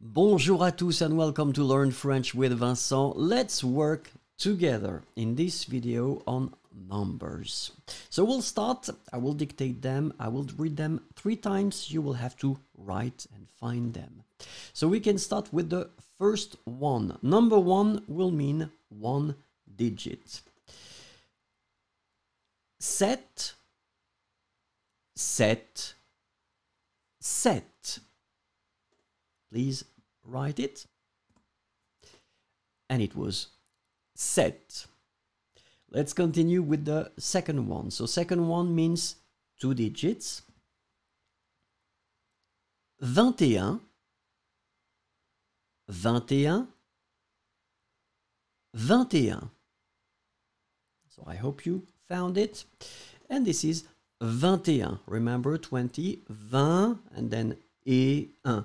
Bonjour à tous and welcome to Learn French with Vincent. Let's work together in this video on numbers. So we'll start, I will dictate them, I will read them three times, you will have to write and find them. So we can start with the first one. Number one will mean one digit. Set, set, set please write it. And it was set. Let's continue with the second one. So second one means two digits. 21, 21, 21. So I hope you found it. And this is 21. Remember 20, 20, and then et 1.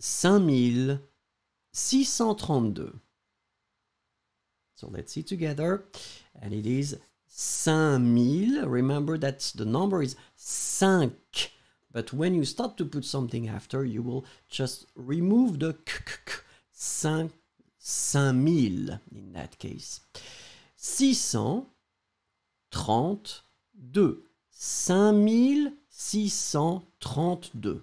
5632. So let's see together. And it is 5000. Remember that the number is 5. But when you start to put something after, you will just remove the k, k, k 5, 5000 in that case. 632. 5632.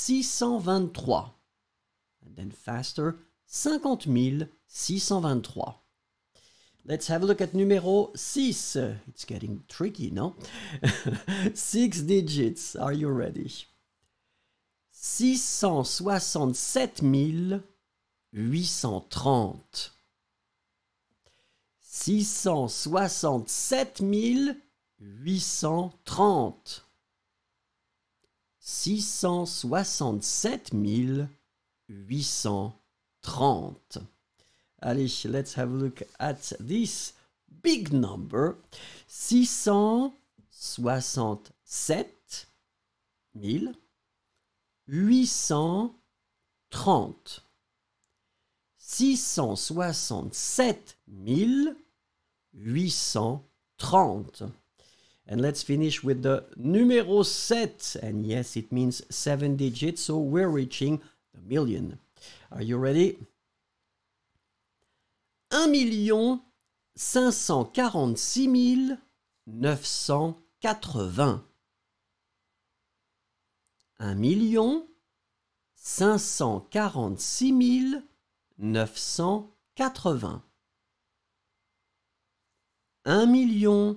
six cent vingt-trois, and then faster, cinquante mille six cent vingt-trois. Let's have a look at numéro six. It's getting tricky, no? Six digits. Are you ready? Six cent soixante sept mille huit cent trente. Six cent soixante sept mille huit cent trente six cent soixante-sept mille huit cent trente. Allez, let's have a look at this big number six cent soixante-sept mille huit cent trente six cent soixante-sept mille huit cent trente And let's finish with the numero set. And yes, it means seven digits, so we're reaching the million. Are you ready? 1 million 546 980. 1 million 546 980. 1 million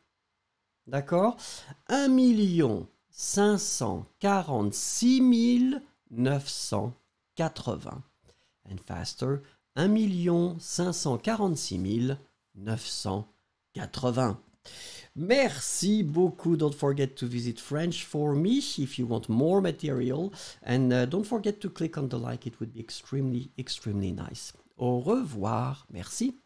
D'accord 1 546 980. And faster, 1 546 980. Merci beaucoup. Don't forget to visit French for me if you want more material. And uh, don't forget to click on the like, it would be extremely, extremely nice. Au revoir. Merci.